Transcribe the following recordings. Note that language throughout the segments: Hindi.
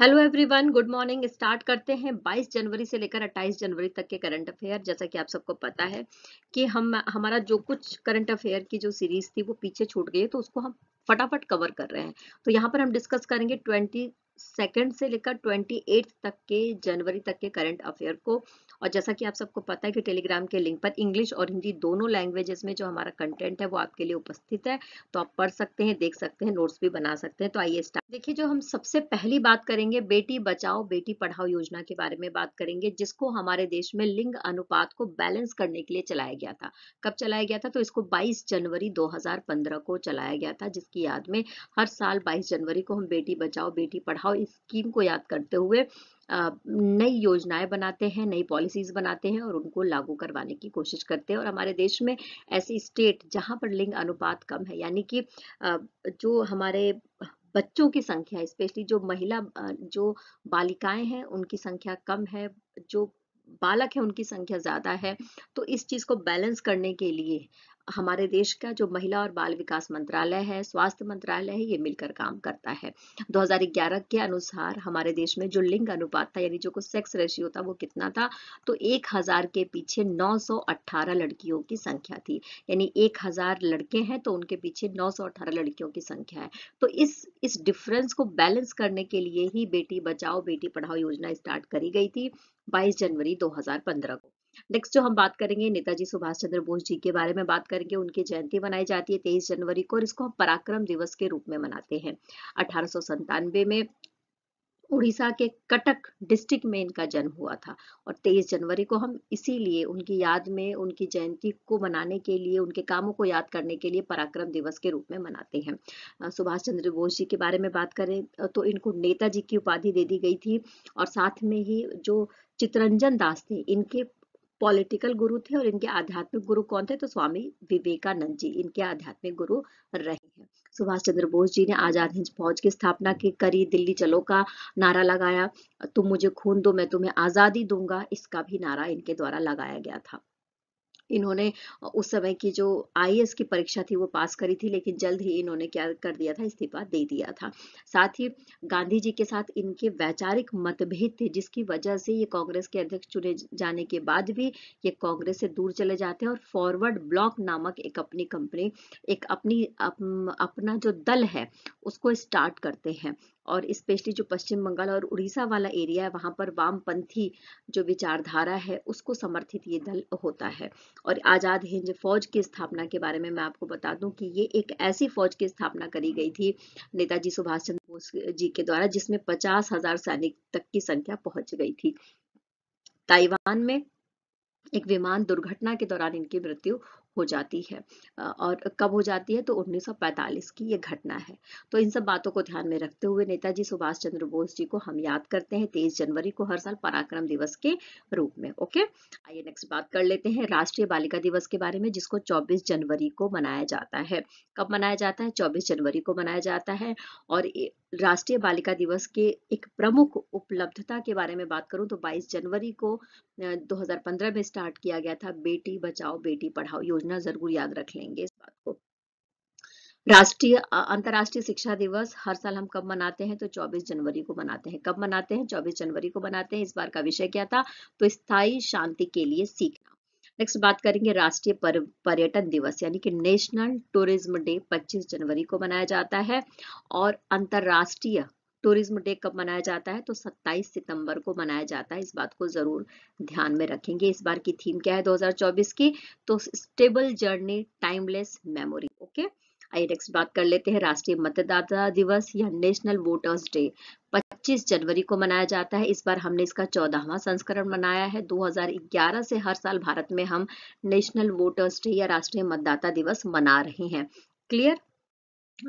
Hello everyone good morning start करते हैं 22 जनवरी से लेकर 28 जनवरी तक के करंट अफेयर जैसा कि आप सबको पता है कि हम हमारा जो कुछ करंट अफेयर की जो सीरीज थी वो पीछे छूट गई तो उसको हम फटाफट कवर कर रहे हैं तो यहाँ पर हम डिस्कस करेंगे सेकेंड से लेकर ट्वेंटी तक के जनवरी तक के करंट अफेयर को और जैसा कि आप सबको पता है कि टेलीग्राम के लिंक पर इंग्लिश और हिंदी दोनों लैंग्वेजेस में जो हमारा कंटेंट है वो आपके लिए उपस्थित है तो आप पढ़ सकते हैं देख सकते हैं नोट्स भी बना सकते हैं तो आइए स्टार्ट देखिए जो हम सबसे पहली बात करेंगे बेटी बचाओ बेटी पढ़ाओ योजना के बारे में बात करेंगे जिसको हमारे देश में लिंग अनुपात को बैलेंस करने के लिए चलाया गया था कब चलाया गया था तो इसको बाईस जनवरी दो को चलाया गया था जिसकी याद में हर साल बाईस जनवरी को हम बेटी बचाओ बेटी पढ़ाओ और इस स्कीम को याद करते हुए नई योजनाएं बनाते हैं नई पॉलिसीज बनाते हैं और उनको लागू करवाने की कोशिश करते हैं और हमारे देश में ऐसी स्टेट जहां पर लिंग अनुपात कम है यानी कि जो हमारे बच्चों की संख्या स्पेशली जो महिला जो बालिकाएं हैं उनकी संख्या कम है जो बालक है उनकी संख्या ज़्यादा है तो इस चीज़ को बैलेंस करने के लिए हमारे देश का जो महिला और बाल विकास मंत्रालय है स्वास्थ्य मंत्रालय है ये मिलकर काम करता है 2011 के अनुसार हमारे देश में जो लिंग अनुपात था यानी जो को सेक्स रेशियो था वो कितना था तो 1000 के पीछे 918 लड़कियों की संख्या थी यानी 1000 लड़के हैं तो उनके पीछे 918 लड़कियों की संख्या है तो इस इस डिफरेंस को बैलेंस करने के लिए ही बेटी बचाओ बेटी पढ़ाओ योजना स्टार्ट करी गई थी बाईस जनवरी दो को नेक्स्ट जो हम बात करेंगे नेताजी सुभाष चंद्र बोस जी के बारे में बात करेंगे उनकी जयंती मनाई जाती है तेईस जनवरी को और इसको हम पराक्रम दिवस के रूप में मनाते हैं अठारह में उड़ीसा के कटक डिस्ट्रिक्ट में इनका जन्म हुआ था और 23 जनवरी को हम इसीलिए उनकी याद में उनकी जयंती को मनाने के लिए उनके कामों को याद करने के लिए पराक्रम दिवस के रूप में मनाते हैं सुभाष चंद्र बोस जी के बारे में बात करें तो इनको नेताजी की उपाधि दे दी गई थी और साथ में ही जो चितरंजन दास थे इनके पॉलिटिकल गुरु थे और इनके आध्यात्मिक गुरु कौन थे तो स्वामी विवेकानंद जी इनके आध्यात्मिक गुरु रहे हैं सुभाष चंद्र बोस जी ने आजाद हिंद फौज की स्थापना की करी दिल्ली चलो का नारा लगाया तुम मुझे खून दो मैं तुम्हें आजादी दूंगा इसका भी नारा इनके द्वारा लगाया गया था इन्होंने उस समय की जो आई की परीक्षा थी वो पास करी थी लेकिन जल्द ही इन्होंने क्या कर दिया था इस्तीफा दे दिया था साथ ही गांधी जी के साथ इनके वैचारिक मतभेद थे जिसकी वजह से ये कांग्रेस के अध्यक्ष चुने जाने के बाद भी ये कांग्रेस से दूर चले जाते हैं और फॉरवर्ड ब्लॉक नामक एक अपनी कंपनी एक अपनी अप, अपना जो दल है उसको स्टार्ट करते हैं और स्पेशली जो पश्चिम बंगाल और उड़ीसा वाला एरिया है वहां पर वामपंथी जो विचारधारा है उसको समर्थित ये दल होता है और आज़ाद हिंद फौज की स्थापना के बारे में मैं आपको बता दूं कि ये एक ऐसी फौज की स्थापना करी गई थी नेताजी सुभाष चंद्र बोस जी के द्वारा जिसमें पचास हजार सैनिक तक की संख्या पहुंच गई थी ताइवान में एक विमान दुर्घटना के दौरान इनकी मृत्यु हो जाती है और कब हो जाती है तो 1945 की ये घटना है तो इन सब बातों को ध्यान में रखते हुए नेताजी सुभाष चंद्र बोस जी को हम याद करते हैं तेईस जनवरी को हर साल पराक्रम दिवस के रूप में ओके आइए नेक्स्ट बात कर लेते हैं राष्ट्रीय बालिका दिवस के बारे में जिसको चौबीस जनवरी को मनाया जाता है कब मनाया जाता है चौबीस जनवरी को मनाया जाता है और राष्ट्रीय बालिका दिवस के एक प्रमुख उपलब्धता के बारे में बात करूं तो 22 जनवरी को 2015 में स्टार्ट किया गया था बेटी बचाओ बेटी पढ़ाओ योजना जरूर याद रख लेंगे इस बात को राष्ट्रीय अंतर्राष्ट्रीय शिक्षा दिवस हर साल हम कब मनाते हैं तो 24 जनवरी को मनाते हैं कब मनाते हैं 24 जनवरी को मनाते हैं इस बार का विषय क्या था तो स्थायी शांति के लिए सीखना नेक्स्ट बात करेंगे राष्ट्रीय पर्यटन दिवस यानी कि नेशनल टूरिज्म डे 25 जनवरी को मनाया जाता है और अंतर्राष्ट्रीय टूरिज्म डे कब मनाया जाता है तो 27 सितंबर को मनाया जाता है इस बात को जरूर ध्यान में रखेंगे इस बार की थीम क्या है 2024 की तो stable journey timeless memory okay okay? आइए नेक्स्ट बात कर लेते हैं राष्ट्रीय मतदाता दिवस या नेशनल वोटर्स डे 25 जनवरी को मनाया जाता है इस बार हमने इसका चौदहवा संस्करण मनाया है 2011 से हर साल भारत में हम नेशनल वोटर्स डे या राष्ट्रीय मतदाता दिवस मना रहे हैं क्लियर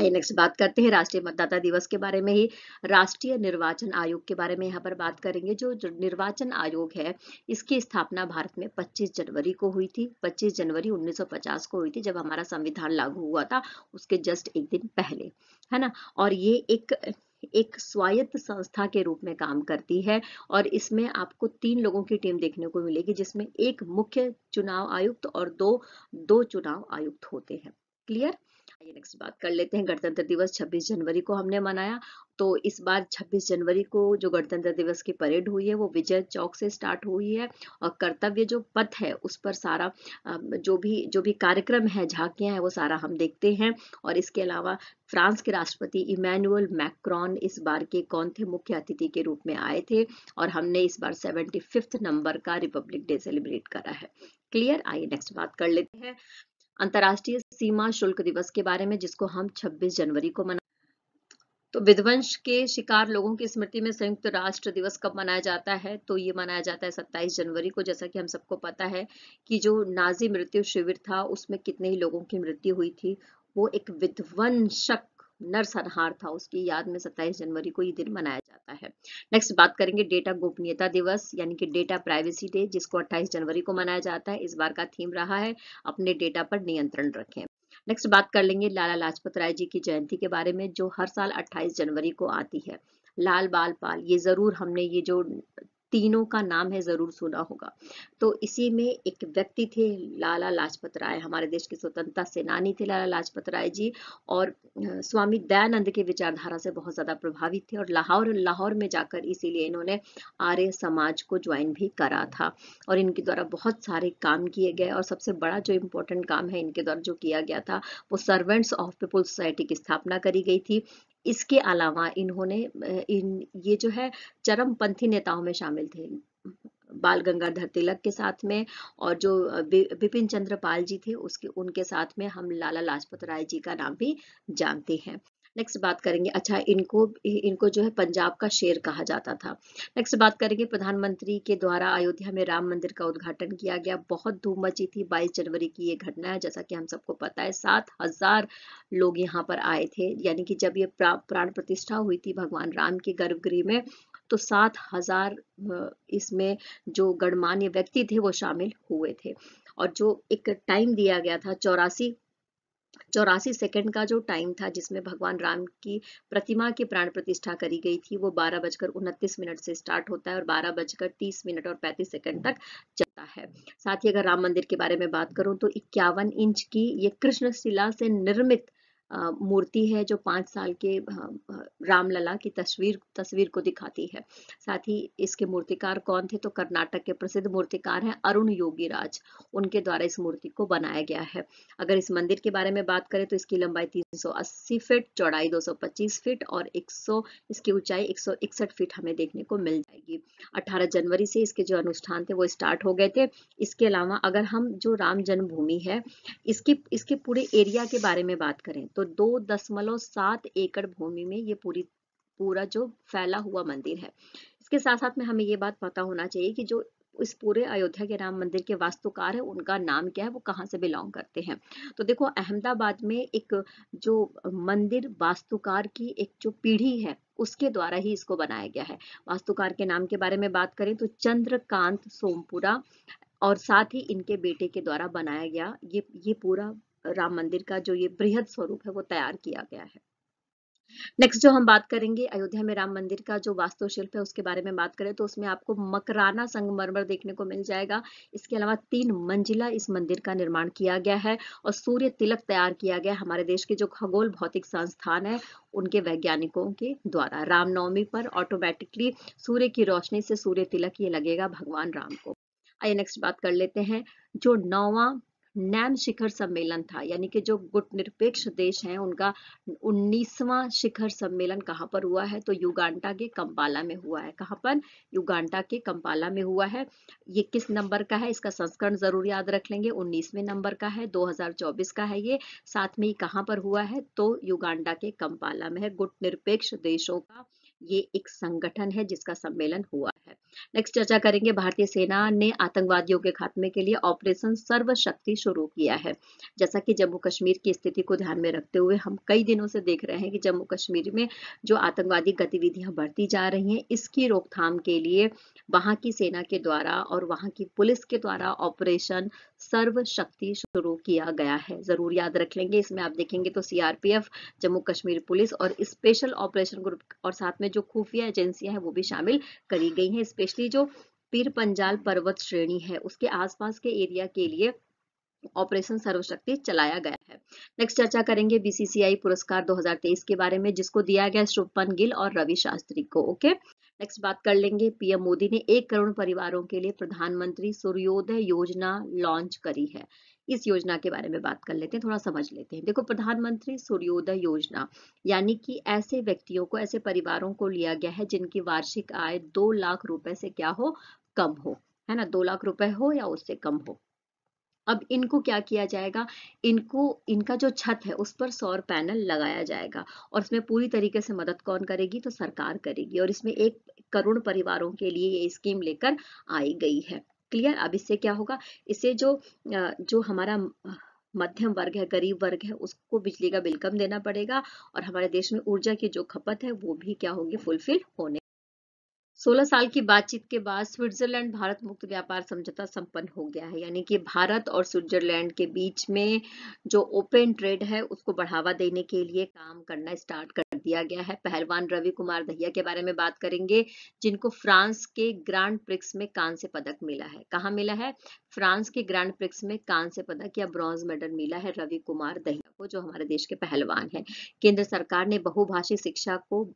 आइए नेक्स्ट बात करते हैं राष्ट्रीय मतदाता दिवस के बारे में ही राष्ट्रीय निर्वाचन आयोग के बारे में यहाँ पर बात करेंगे जो, निर्वाचन आयोग है इसकी स्थापना भारत में 25 जनवरी को हुई थी 25 जनवरी 1950 को हुई थी जब हमारा संविधान लागू हुआ था उसके जस्ट एक दिन पहले है ना और ये एक एक स्वायत्त संस्था के रूप में काम करती है और इसमें आपको तीन लोगों की टीम देखने को मिलेगी जिसमें एक मुख्य चुनाव आयुक्त और दो दो चुनाव आयुक्त होते हैं क्लियर आइए नेक्स्ट बात कर लेते हैं गणतंत्र दिवस 26 जनवरी को हमने मनाया तो इस बार 26 जनवरी को जो गणतंत्र दिवस की परेड हुई है वो विजय चौक से स्टार्ट हुई है और कर्तव्य जो पथ है उस पर सारा जो भी जो भी कार्यक्रम है झांकियां हैं वो सारा हम देखते हैं और इसके अलावा फ्रांस के राष्ट्रपति इमैनुअल मैक्रॉन इस बार के कौन थे मुख्य अतिथि के रूप में आए थे और हमने इस बार सेवेंटी नंबर का रिपब्लिक डे सेलिब्रेट करा है क्लियर आइए नेक्स्ट बात कर लेते हैं अंतर्राष्ट्रीय सीमा शुल्क दिवस के बारे में जिसको हम 26 जनवरी को मना तो विध्वंस के शिकार लोगों की स्मृति में संयुक्त राष्ट्र दिवस कब मनाया जाता है तो ये मनाया जाता है 27 जनवरी को जैसा कि हम सबको पता है कि जो नाजी मृत्यु शिविर था उसमें कितने ही लोगों की मृत्यु हुई थी वो एक विध्वंसक नरसंहार था उसकी याद में 27 जनवरी को ये दिन मनाया जाता है नेक्स्ट बात करेंगे डेटा गोपनीयता दिवस यानी कि डेटा प्राइवेसी डे जिसको 28 जनवरी को मनाया जाता है इस बार का थीम रहा है अपने डेटा पर नियंत्रण रखें नेक्स्ट बात कर लेंगे लाला लाजपत राय जी की जयंती के बारे में जो हर साल 28 जनवरी को आती है लाल बाल पाल ये ज़रूर हमने ये जो तीनों का नाम है ज़रूर सुना होगा तो इसी में एक व्यक्ति थे लाला लाजपत राय हमारे देश के स्वतंत्रता सेनानी थे लाला लाजपत राय जी और स्वामी दयानंद के विचारधारा से बहुत ज़्यादा प्रभावित थे और लाहौर लाहौर में जाकर इसीलिए इन्होंने आर्य समाज को ज्वाइन भी करा था और इनके द्वारा बहुत सारे काम किए गए और सबसे बड़ा जो इम्पोर्टेंट काम है इनके द्वारा जो किया गया था वो सर्वेंट्स ऑफ पीपुल्स सोसाइटी की स्थापना करी गई थी इसके अलावा इन्होंने इन ये जो है चरमपंथी नेताओं में शामिल थे बाल गंगाधर तिलक के साथ में और जो बिपिन चंद्र पाल जी थे उसके उनके साथ में हम लाला लाजपत राय जी का नाम भी जानते हैं नेक्स्ट बात करेंगे अच्छा इनको इनको जो है पंजाब का शेर कहा जाता था नेक्स्ट बात करेंगे प्रधानमंत्री के द्वारा अयोध्या में राम मंदिर का उद्घाटन किया गया बहुत धूम मची थी बाईस जनवरी की ये घटना है जैसा कि हम सबको पता है सात हजार लोग यहाँ पर आए थे यानी कि जब ये प्राण प्रतिष्ठा हुई थी भगवान राम के गर्भगृह में तो सात हजार इसमें जो गणमान्य व्यक्ति थे वो शामिल हुए थे और जो एक टाइम दिया गया था चौरासी चौरासी सेकंड का जो टाइम था जिसमें भगवान राम की प्रतिमा की प्राण प्रतिष्ठा करी गई थी वो बारह बजकर उनतीस मिनट से स्टार्ट होता है और बारह बजकर तीस मिनट और पैंतीस सेकंड तक चलता है साथ ही अगर राम मंदिर के बारे में बात करूं तो इक्यावन इंच की ये कृष्ण शिला से निर्मित मूर्ति है जो पांच साल के रामलला की तस्वीर तस्वीर को दिखाती है साथ ही इसके मूर्तिकार कौन थे तो कर्नाटक के प्रसिद्ध मूर्तिकार हैं अरुण योगी राज उनके द्वारा इस मूर्ति को बनाया गया है अगर इस मंदिर के बारे में बात करें तो इसकी लंबाई 380 फीट चौड़ाई 225 फीट और 100 इसकी ऊंचाई एक फीट हमें देखने को मिल जाएगी अठारह जनवरी से इसके जो अनुष्ठान थे वो स्टार्ट हो गए थे इसके अलावा अगर हम जो राम जन्मभूमि है इसके इसके पूरे एरिया के बारे में बात करें तो तो दो दशमलव सात एकड़ भूमि में ये पूरी पूरा जो फैला हुआ मंदिर है इसके साथ साथ में हमें ये बात पता होना चाहिए कि जो इस पूरे अयोध्या के राम मंदिर के वास्तुकार है उनका नाम क्या है वो कहाँ से बिलोंग करते हैं तो देखो अहमदाबाद में एक जो मंदिर वास्तुकार की एक जो पीढ़ी है उसके द्वारा ही इसको बनाया गया है वास्तुकार के नाम के बारे में बात करें तो चंद्रकांत सोमपुरा और साथ ही इनके बेटे के द्वारा बनाया गया ये ये पूरा राम मंदिर का जो ये बृहद स्वरूप है वो तैयार किया गया है नेक्स्ट जो हम बात करेंगे अयोध्या में राम मंदिर का जो वास्तुशिल्प है उसके बारे में बात करें तो उसमें आपको मकराना संगमरमर देखने को मिल जाएगा इसके अलावा तीन मंजिला इस मंदिर का निर्माण किया गया है और सूर्य तिलक तैयार किया गया हमारे देश के जो खगोल भौतिक संस्थान है उनके वैज्ञानिकों के द्वारा रामनवमी पर ऑटोमेटिकली सूर्य की रोशनी से सूर्य तिलक ये लगेगा भगवान राम को आइए नेक्स्ट बात कर लेते हैं जो नौवा नैम शिखर सम्मेलन था यानी कि जो गुट निरपेक्ष देश हैं उनका उन्नीसवा शिखर सम्मेलन कहाँ पर हुआ है तो युगांटा के कंपाला में हुआ है कहाँ पर युगांटा के कंपाला में हुआ है ये किस नंबर का है इसका संस्करण जरूर याद रख लेंगे उन्नीसवें नंबर का है 2024 का है ये साथ में ही कहाँ पर हुआ है तो युगांडा के कंपाला में है गुट निरपेक्ष देशों का ये एक संगठन है जिसका सम्मेलन हुआ है नेक्स्ट चर्चा करेंगे भारतीय सेना ने आतंकवादियों के खात्मे के लिए ऑपरेशन सर्वशक्ति शुरू किया है जैसा कि जम्मू कश्मीर की स्थिति को ध्यान में रखते हुए हम कई दिनों से देख रहे हैं कि जम्मू कश्मीर में जो आतंकवादी गतिविधियां बढ़ती जा रही हैं इसकी रोकथाम के लिए वहां की सेना के द्वारा और वहां की पुलिस के द्वारा ऑपरेशन सर्वशक्ति शुरू किया गया है जरूर याद रख लेंगे इसमें आप देखेंगे तो सीआरपीएफ जम्मू कश्मीर पुलिस और स्पेशल ऑपरेशन ग्रुप और साथ में में जो खुफिया एजेंसियां हैं वो भी शामिल करी गई हैं स्पेशली जो पीर पंजाल पर्वत श्रेणी है उसके आसपास के एरिया के लिए ऑपरेशन सर्वशक्ति चलाया गया है नेक्स्ट चर्चा करेंगे बीसीसीआई पुरस्कार 2023 के बारे में जिसको दिया गया शुभपन गिल और रवि शास्त्री को ओके नेक्स्ट बात कर लेंगे पीएम मोदी ने एक करोड़ परिवारों के लिए प्रधानमंत्री सूर्योदय योजना लॉन्च करी है इस योजना के बारे में बात कर लेते हैं थोड़ा समझ लेते हैं देखो प्रधानमंत्री सूर्योदय योजना यानी कि ऐसे व्यक्तियों को ऐसे परिवारों को लिया गया है जिनकी वार्षिक आय दो लाख रुपए से क्या हो कम हो है ना दो लाख रुपए हो या उससे कम हो अब इनको क्या किया जाएगा इनको इनका जो छत है उस पर सौर पैनल लगाया जाएगा और इसमें पूरी तरीके से मदद कौन करेगी तो सरकार करेगी और इसमें एक करोड़ परिवारों के लिए ये स्कीम लेकर आई गई है क्लियर अब इससे क्या होगा इससे जो जो हमारा मध्यम वर्ग है गरीब वर्ग है उसको बिजली का बिल कम देना पड़ेगा और हमारे देश में ऊर्जा की जो खपत है वो भी क्या होगी फुलफिल होने 16 साल की बातचीत के बाद स्विट्जरलैंड भारत मुक्त व्यापार समझौता संपन्न हो गया है यानी कि भारत और स्विट्जरलैंड के बीच में जो ओपन ट्रेड है उसको बढ़ावा देने के लिए काम करना स्टार्ट कर दिया गया है पहलवान रवि कुमार दहिया के बारे में बात करेंगे जिनको फ्रांस के ग्रांड प्रिक्स में कांस्य पदक मिला है कहाँ मिला है फ्रांस के ग्रांड प्रिक्स में कांस्य पदक या ब्रॉन्ज मेडल मिला है रवि कुमार दहिया को जो हमारे देश के पहलवान है केंद्र सरकार ने बहुभाषी शिक्षा को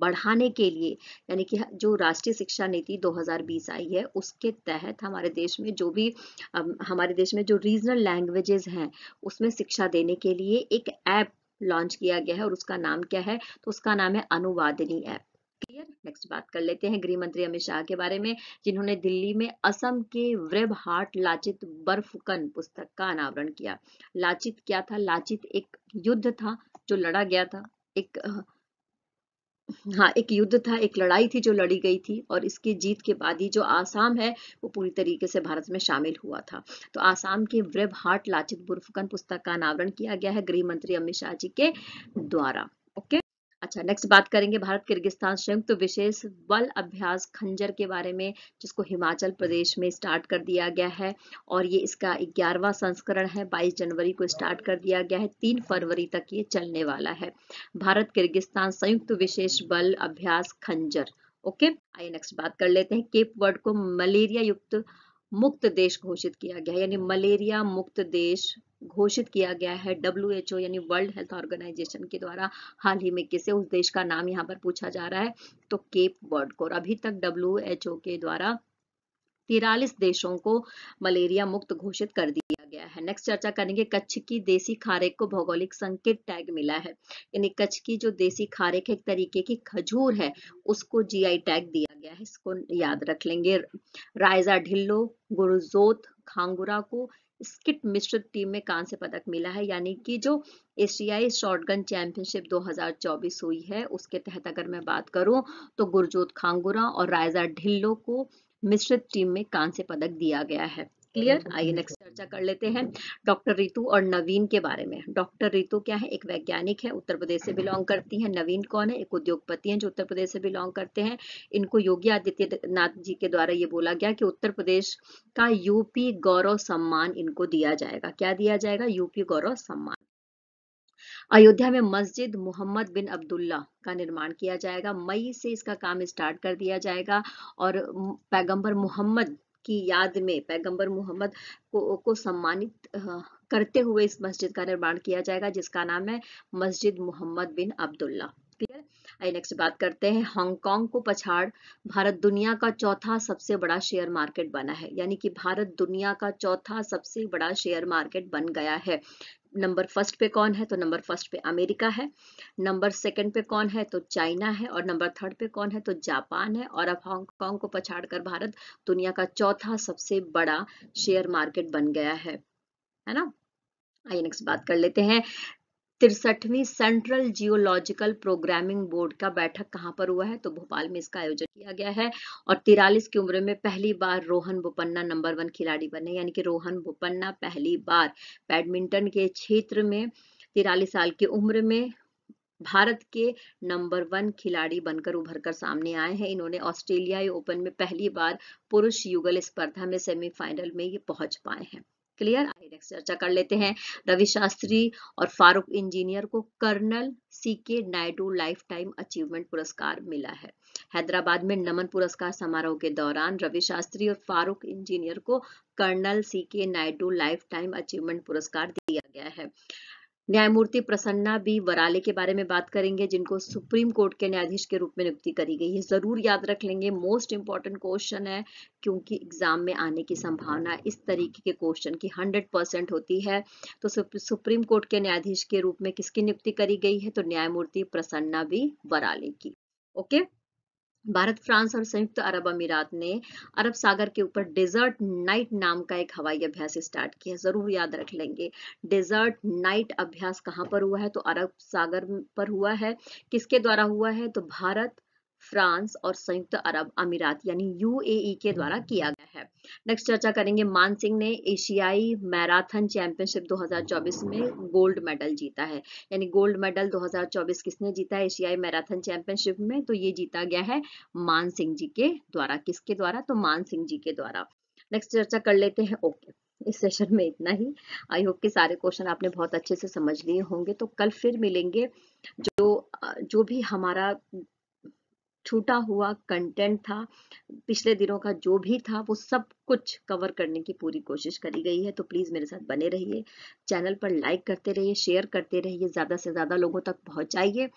बढ़ाने के लिए यानी कि जो राष्ट्रीय शिक्षा नीति 2020 आई है उसके तहत हमारे देश में जो भी हमारे देश में जो रीजनल लैंग्वेजेस हैं उसमें शिक्षा देने के लिए एक ऐप लॉन्च किया गया है और उसका नाम क्या है तो उसका नाम है अनुवादिनी ऐप क्लियर नेक्स्ट बात कर लेते हैं गृह मंत्री अमित शाह के बारे में जिन्होंने दिल्ली में असम के व्रेब हार्ट लाचित बर्फकन पुस्तक का अनावरण किया लाचित क्या था लाचित एक युद्ध था जो लड़ा गया था एक हाँ एक युद्ध था एक लड़ाई थी जो लड़ी गई थी और इसकी जीत के बाद ही जो आसाम है वो पूरी तरीके से भारत में शामिल हुआ था तो आसाम के व्रेब हार्ट लाचित बुरफुकन पुस्तक का अनावरण किया गया है गृह मंत्री अमित शाह जी के द्वारा ओके अच्छा नेक्स्ट बात करेंगे भारत किर्गिस्तान संयुक्त तो विशेष बल अभ्यास खंजर के बारे में जिसको हिमाचल प्रदेश में स्टार्ट कर दिया गया है और ये इसका ग्यारहवा संस्करण है 22 जनवरी को स्टार्ट कर दिया गया है 3 फरवरी तक ये चलने वाला है भारत किर्गिस्तान संयुक्त तो विशेष बल अभ्यास खंजर ओके आइए नेक्स्ट बात कर लेते हैं केप वर्ड को मलेरिया युक्त मुक्त देश घोषित किया गया यानी मलेरिया मुक्त देश घोषित किया गया है डब्ल्यू एच ओ यानी वर्ल्ड हेल्थ ऑर्गेनाइजेशन के द्वारा हाल ही में किसे उस देश का नाम यहाँ पर पूछा जा रहा है तो केप वर्ड को अभी तक डब्ल्यू एच ओ के द्वारा तिरालीस देशों को मलेरिया मुक्त घोषित कर दिया गया है नेक्स्ट चर्चा करेंगे कच्छ की देसी खारेक को भौगोलिक संकेत टैग मिला है यानी कच्छ की जो देसी खारेक एक तरीके की खजूर है उसको जीआई टैग दिया गया है इसको याद रख लेंगे रायजा ढिल्लो गुरुजोत खांगुरा को स्किट मिश्रित टीम में कांस्य पदक मिला है यानी कि जो एशियाई शॉटगन चैंपियनशिप 2024 हुई है उसके तहत अगर मैं बात करूं तो गुरजोत खांगुरा और रायजा ढिल्लो को मिश्रित टीम में कांस्य पदक दिया गया है क्लियर आइए नेक्स्ट चर्चा कर लेते हैं डॉक्टर रितु और नवीन के बारे में डॉक्टर रितु क्या है एक वैज्ञानिक है उत्तर प्रदेश से बिलोंग करती हैं नवीन कौन है एक उद्योगपति हैं जो उत्तर प्रदेश से बिलोंग करते हैं इनको योगी आदित्यनाथ जी के द्वारा ये बोला गया कि उत्तर प्रदेश का यूपी गौरव सम्मान इनको दिया जाएगा क्या दिया जाएगा यूपी गौरव सम्मान अयोध्या में मस्जिद मोहम्मद बिन अब्दुल्ला का निर्माण किया जाएगा मई से इसका काम स्टार्ट कर दिया जाएगा और पैगंबर मोहम्मद की याद में पैगंबर मोहम्मद को, को सम्मानित करते हुए इस मस्जिद का निर्माण किया जाएगा जिसका नाम है मस्जिद मोहम्मद बिन अब्दुल्ला क्लियर आई नेक्स्ट बात करते हैं हांगकांग को पछाड़ भारत दुनिया का चौथा सबसे बड़ा शेयर मार्केट बना है यानी कि भारत दुनिया का चौथा सबसे बड़ा शेयर मार्केट बन गया है नंबर फर्स्ट पे कौन है तो नंबर फर्स्ट पे अमेरिका है नंबर सेकंड पे कौन है तो चाइना है और नंबर थर्ड पे कौन है तो जापान है और अब हांगकांग को पछाड़कर भारत दुनिया का चौथा सबसे बड़ा शेयर मार्केट बन गया है है ना आइए नेक्स्ट बात कर लेते हैं तिरसठवीं सेंट्रल जियोलॉजिकल प्रोग्रामिंग बोर्ड का बैठक कहाँ पर हुआ है तो भोपाल में इसका आयोजन किया गया है और तिरालीस की उम्र में पहली बार रोहन बोपन्ना नंबर वन खिलाड़ी बने यानी कि रोहन बोपन्ना पहली बार बैडमिंटन के क्षेत्र में तिरालीस साल की उम्र में भारत के नंबर वन खिलाड़ी बनकर उभर कर सामने आए हैं इन्होंने ऑस्ट्रेलियाई ओपन में पहली बार पुरुष युगल स्पर्धा में सेमीफाइनल में ये पहुंच पाए हैं क्लियर आगे नेक्स्ट चर्चा कर लेते हैं रवि शास्त्री और फारूक इंजीनियर को colonel C K Naidu life time achievement पुरस्कार मिला है हैदराबाद में नमन पुरस्कार समारोह के दौरान रवि शास्त्री और फारूक इंजीनियर को colonel C K Naidu life time achievement पुरस्कार दिया गया है न्यायमूर्ति प्रसन्ना बी वराले के बारे में बात करेंगे जिनको सुप्रीम कोर्ट के न्यायाधीश के रूप में नियुक्ति करी गई है जरूर याद रख लेंगे मोस्ट इंपॉर्टेंट क्वेश्चन है क्योंकि एग्जाम में आने की संभावना इस तरीके के क्वेश्चन की 100 परसेंट होती है तो सुप्रीम कोर्ट के न्यायाधीश के रूप में किसकी नियुक्ति करी गई है तो न्यायमूर्ति प्रसन्ना बी वराले की ओके okay? भारत फ्रांस और संयुक्त अरब अमीरात ने अरब सागर के ऊपर डेजर्ट नाइट नाम का एक हवाई अभ्यास स्टार्ट किया है जरूर याद रख लेंगे डेजर्ट नाइट अभ्यास कहाँ पर हुआ है तो अरब सागर पर हुआ है किसके द्वारा हुआ है तो भारत फ्रांस और संयुक्त अरब अमीरात यानी यूएई के द्वारा हम्म। किया गया है नेक्स्ट चर्चा करेंगे मान सिंह ने एशियाई मैराथन चैंपियनशिप 2024 में गोल्ड मेडल जीता है यानी गोल्ड मेडल 2024 किसने जीता है एशियाई मैराथन चैंपियनशिप में तो ये जीता गया है मान सिंह जी के द्वारा किसके द्वारा तो मान सिंह जी के द्वारा नेक्स्ट चर्चा कर लेते हैं ओके इस सेशन में इतना ही आई होप कि सारे क्वेश्चन आपने बहुत अच्छे से समझ लिए होंगे तो कल फिर मिलेंगे जो जो भी हमारा छूटा हुआ कंटेंट था पिछले दिनों का जो भी था वो सब कुछ कवर करने की पूरी कोशिश करी गई है तो प्लीज़ मेरे साथ बने रहिए चैनल पर लाइक करते रहिए शेयर करते रहिए ज़्यादा से ज़्यादा लोगों तक पहुँचाइए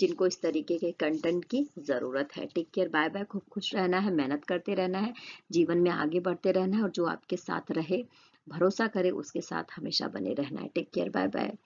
जिनको इस तरीके के कंटेंट की ज़रूरत है टेक केयर बाय बाय खूब खुश रहना है मेहनत करते रहना है जीवन में आगे बढ़ते रहना है और जो आपके साथ रहे भरोसा करे उसके साथ हमेशा बने रहना है टेक केयर बाय बाय